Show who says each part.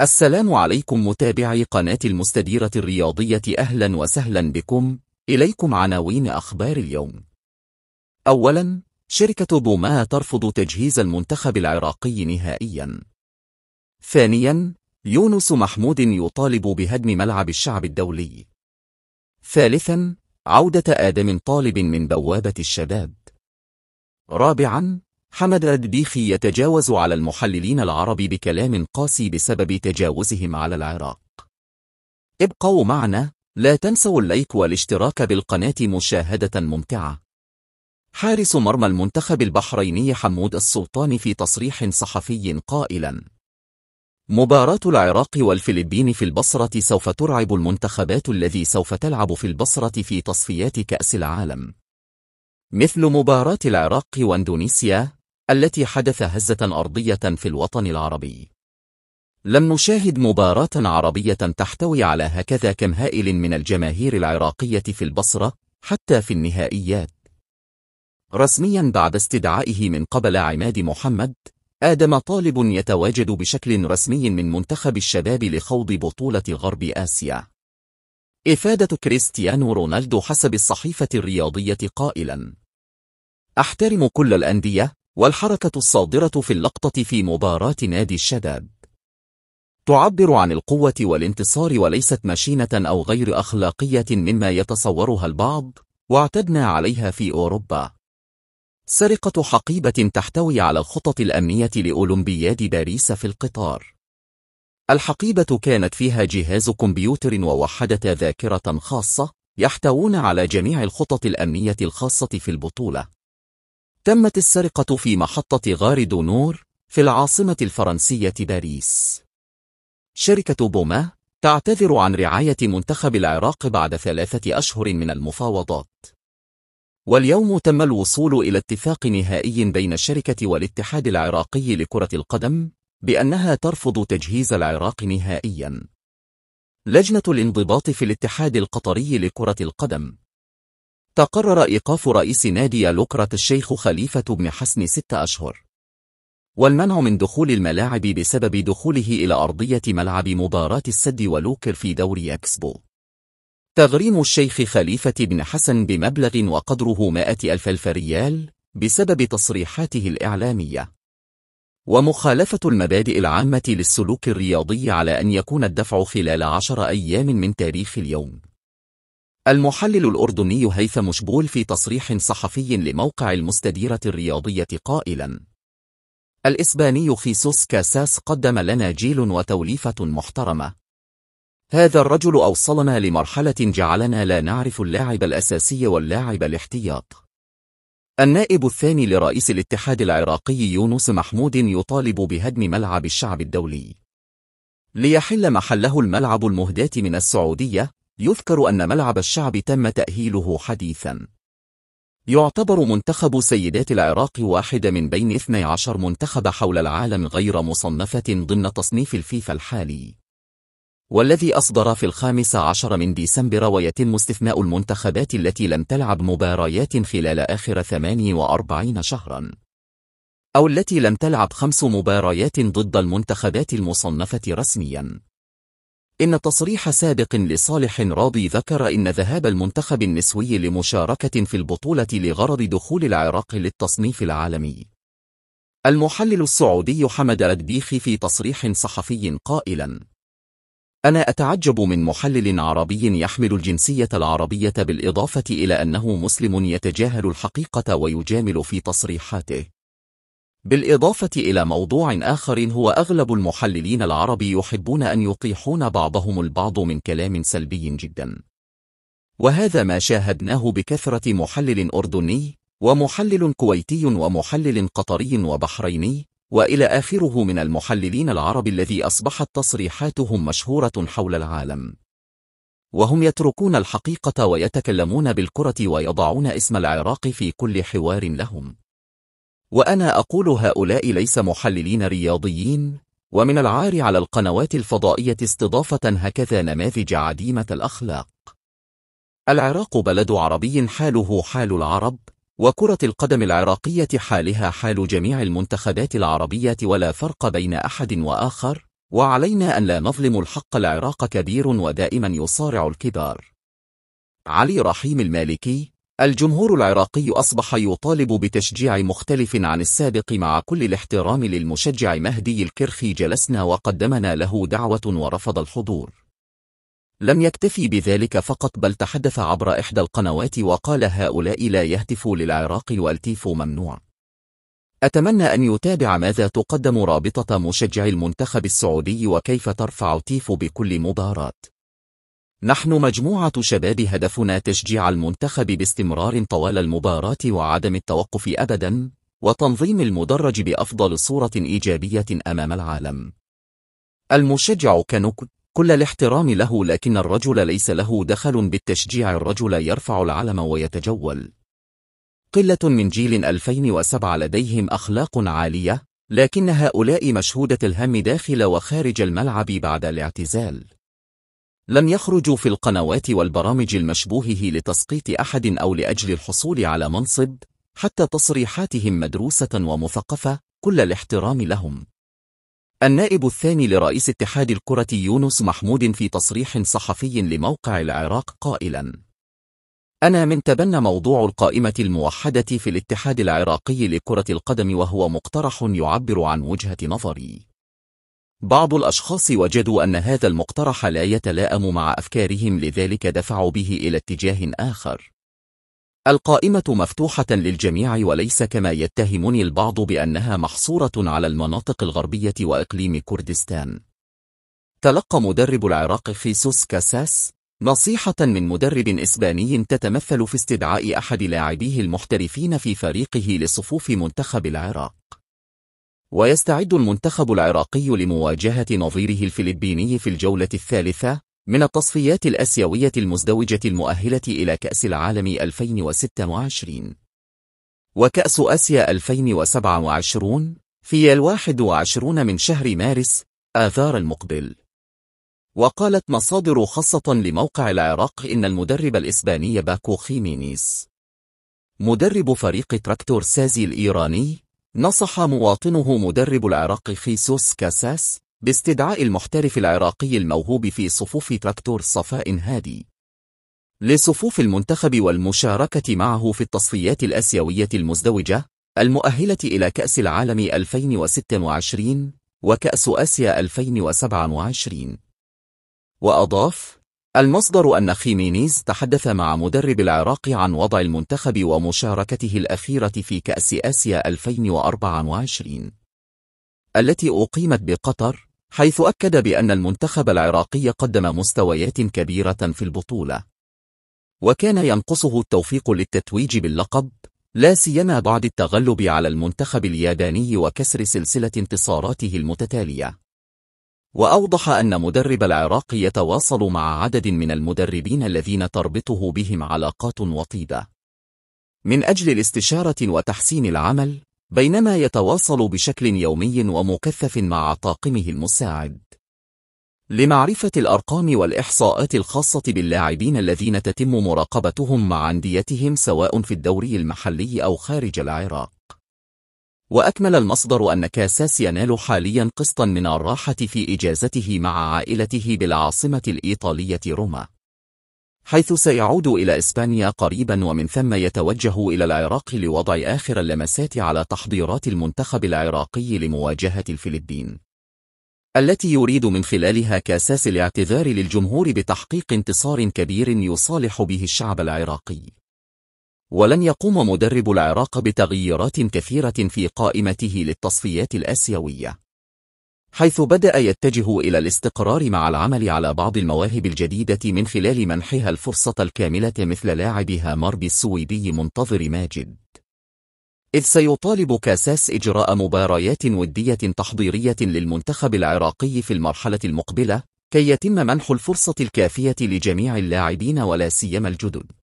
Speaker 1: السلام عليكم متابعي قناة المستديرة الرياضية أهلا وسهلا بكم إليكم عناوين أخبار اليوم أولا شركة بوما ترفض تجهيز المنتخب العراقي نهائيا ثانيا يونس محمود يطالب بهدم ملعب الشعب الدولي ثالثا عودة آدم طالب من بوابة الشباب رابعا حمد الدبيخي يتجاوز على المحللين العرب بكلام قاسي بسبب تجاوزهم على العراق ابقوا معنا لا تنسوا اللايك والاشتراك بالقناة مشاهدة ممتعة حارس مرمى المنتخب البحريني حمود السلطان في تصريح صحفي قائلا مباراة العراق والفلبين في البصرة سوف ترعب المنتخبات الذي سوف تلعب في البصرة في تصفيات كأس العالم مثل مباراة العراق واندونيسيا التي حدث هزة أرضية في الوطن العربي لم نشاهد مباراة عربية تحتوي على هكذا كم هائل من الجماهير العراقية في البصرة حتى في النهائيات رسميا بعد استدعائه من قبل عماد محمد آدم طالب يتواجد بشكل رسمي من منتخب الشباب لخوض بطولة غرب آسيا إفادة كريستيانو رونالدو حسب الصحيفة الرياضية قائلا أحترم كل الأندية والحركة الصادرة في اللقطة في مباراة نادي الشباب تعبر عن القوة والانتصار وليست مشينة أو غير أخلاقية مما يتصورها البعض واعتدنا عليها في أوروبا سرقة حقيبة تحتوي على الخطط الأمنية لأولمبياد باريس في القطار الحقيبة كانت فيها جهاز كمبيوتر ووحدة ذاكرة خاصة يحتوون على جميع الخطط الأمنية الخاصة في البطولة تمت السرقة في محطة غار دونور في العاصمة الفرنسية باريس شركة بوما تعتذر عن رعاية منتخب العراق بعد ثلاثة أشهر من المفاوضات واليوم تم الوصول إلى اتفاق نهائي بين الشركة والاتحاد العراقي لكرة القدم بأنها ترفض تجهيز العراق نهائياً لجنة الانضباط في الاتحاد القطري لكرة القدم تقرر إيقاف رئيس نادي لقرة الشيخ خليفة بن حسن ست أشهر والمنع من دخول الملاعب بسبب دخوله إلى أرضية ملعب مباراة السد ولوكر في دوري أكسبو تغريم الشيخ خليفة بن حسن بمبلغ وقدره مائة ألف ألف ريال بسبب تصريحاته الإعلامية ومخالفة المبادئ العامة للسلوك الرياضي على أن يكون الدفع خلال عشر أيام من تاريخ اليوم المحلل الأردني هيثم شبول في تصريح صحفي لموقع المستديرة الرياضية قائلا الإسباني خيسوس كاساس قدم لنا جيل وتوليفة محترمة هذا الرجل أوصلنا لمرحلة جعلنا لا نعرف اللاعب الأساسي واللاعب الاحتياط النائب الثاني لرئيس الاتحاد العراقي يونس محمود يطالب بهدم ملعب الشعب الدولي ليحل محله الملعب المهداة من السعودية يذكر أن ملعب الشعب تم تأهيله حديثا يعتبر منتخب سيدات العراق واحد من بين 12 منتخب حول العالم غير مصنفة ضمن تصنيف الفيفا الحالي والذي أصدر في الخامس عشر من ديسمبر ويتم استثناء المنتخبات التي لم تلعب مباريات خلال آخر 48 شهراً أو التي لم تلعب خمس مباريات ضد المنتخبات المصنفة رسمياً إن تصريح سابق لصالح راضي ذكر إن ذهاب المنتخب النسوي لمشاركة في البطولة لغرض دخول العراق للتصنيف العالمي. المحلل السعودي حمد ردبيخي في تصريح صحفي قائلا أنا أتعجب من محلل عربي يحمل الجنسية العربية بالإضافة إلى أنه مسلم يتجاهل الحقيقة ويجامل في تصريحاته. بالإضافة إلى موضوع آخر هو أغلب المحللين العرب يحبون أن يطيحون بعضهم البعض من كلام سلبي جدا وهذا ما شاهدناه بكثرة محلل أردني ومحلل كويتي ومحلل قطري وبحريني وإلى آخره من المحللين العرب الذي أصبحت تصريحاتهم مشهورة حول العالم وهم يتركون الحقيقة ويتكلمون بالكرة ويضعون اسم العراق في كل حوار لهم وأنا أقول هؤلاء ليس محللين رياضيين ومن العار على القنوات الفضائية استضافة هكذا نماذج عديمة الأخلاق العراق بلد عربي حاله حال العرب وكرة القدم العراقية حالها حال جميع المنتخبات العربية ولا فرق بين أحد وآخر وعلينا أن لا نظلم الحق العراق كبير ودائما يصارع الكبار علي رحيم المالكي الجمهور العراقي أصبح يطالب بتشجيع مختلف عن السابق مع كل الاحترام للمشجع مهدي الكرخي جلسنا وقدمنا له دعوة ورفض الحضور لم يكتفي بذلك فقط بل تحدث عبر إحدى القنوات وقال هؤلاء لا يهتفوا للعراق والتيف ممنوع أتمنى أن يتابع ماذا تقدم رابطة مشجع المنتخب السعودي وكيف ترفع تيف بكل مباراة نحن مجموعة شباب هدفنا تشجيع المنتخب باستمرار طوال المباراة وعدم التوقف أبدا وتنظيم المدرج بأفضل صورة إيجابية أمام العالم المشجع كانوك كل الاحترام له لكن الرجل ليس له دخل بالتشجيع الرجل يرفع العلم ويتجول قلة من جيل 2007 لديهم أخلاق عالية لكن هؤلاء مشهودة الهم داخل وخارج الملعب بعد الاعتزال لم يخرجوا في القنوات والبرامج المشبوهه لتسقيط أحد أو لأجل الحصول على منصب حتى تصريحاتهم مدروسة ومثقفة كل الاحترام لهم النائب الثاني لرئيس اتحاد الكرة يونس محمود في تصريح صحفي لموقع العراق قائلا أنا من تبنى موضوع القائمة الموحدة في الاتحاد العراقي لكرة القدم وهو مقترح يعبر عن وجهة نظري بعض الأشخاص وجدوا أن هذا المقترح لا يتلائم مع أفكارهم لذلك دفعوا به إلى اتجاه آخر القائمة مفتوحة للجميع وليس كما يتهمني البعض بأنها محصورة على المناطق الغربية وإقليم كردستان تلقى مدرب العراق خيسوس كاساس نصيحة من مدرب إسباني تتمثل في استدعاء أحد لاعبيه المحترفين في فريقه لصفوف منتخب العراق ويستعد المنتخب العراقي لمواجهة نظيره الفلبيني في الجولة الثالثة من التصفيات الأسيوية المزدوجة المؤهلة إلى كأس العالم 2026 وكأس آسيا 2027 في الواحد وعشرون من شهر مارس آذار المقبل وقالت مصادر خاصة لموقع العراق إن المدرب الإسباني باكو خيمينيس مدرب فريق تراكتور سازي الإيراني نصح مواطنه مدرب العراق خيسوس كاساس باستدعاء المحترف العراقي الموهوب في صفوف تراكتور صفاء هادي لصفوف المنتخب والمشاركة معه في التصفيات الأسيوية المزدوجة المؤهلة إلى كأس العالم 2026 وكأس آسيا 2027 وأضاف المصدر أن خيمينيز تحدث مع مدرب العراق عن وضع المنتخب ومشاركته الأخيرة في كأس آسيا 2024 التي أقيمت بقطر حيث أكد بأن المنتخب العراقي قدم مستويات كبيرة في البطولة وكان ينقصه التوفيق للتتويج باللقب لا سيما بعد التغلب على المنتخب الياباني وكسر سلسلة انتصاراته المتتالية وأوضح أن مدرب العراق يتواصل مع عدد من المدربين الذين تربطه بهم علاقات وطيدة من أجل الاستشارة وتحسين العمل بينما يتواصل بشكل يومي ومكثف مع طاقمه المساعد لمعرفة الأرقام والإحصاءات الخاصة باللاعبين الذين تتم مراقبتهم مع أنديتهم سواء في الدوري المحلي أو خارج العراق وأكمل المصدر أن كاساس ينال حاليا قسطا من الراحة في إجازته مع عائلته بالعاصمة الإيطالية روما حيث سيعود إلى إسبانيا قريبا ومن ثم يتوجه إلى العراق لوضع آخر اللمسات على تحضيرات المنتخب العراقي لمواجهة الفلبين التي يريد من خلالها كاساس الاعتذار للجمهور بتحقيق انتصار كبير يصالح به الشعب العراقي ولن يقوم مدرب العراق بتغييرات كثيرة في قائمته للتصفيات الآسيوية حيث بدأ يتجه إلى الاستقرار مع العمل على بعض المواهب الجديدة من خلال منحها الفرصة الكاملة مثل لاعب هامربي السويدي منتظر ماجد إذ سيطالب كاساس إجراء مباريات ودية تحضيرية للمنتخب العراقي في المرحلة المقبلة كي يتم منح الفرصة الكافية لجميع اللاعبين ولا سيما الجدد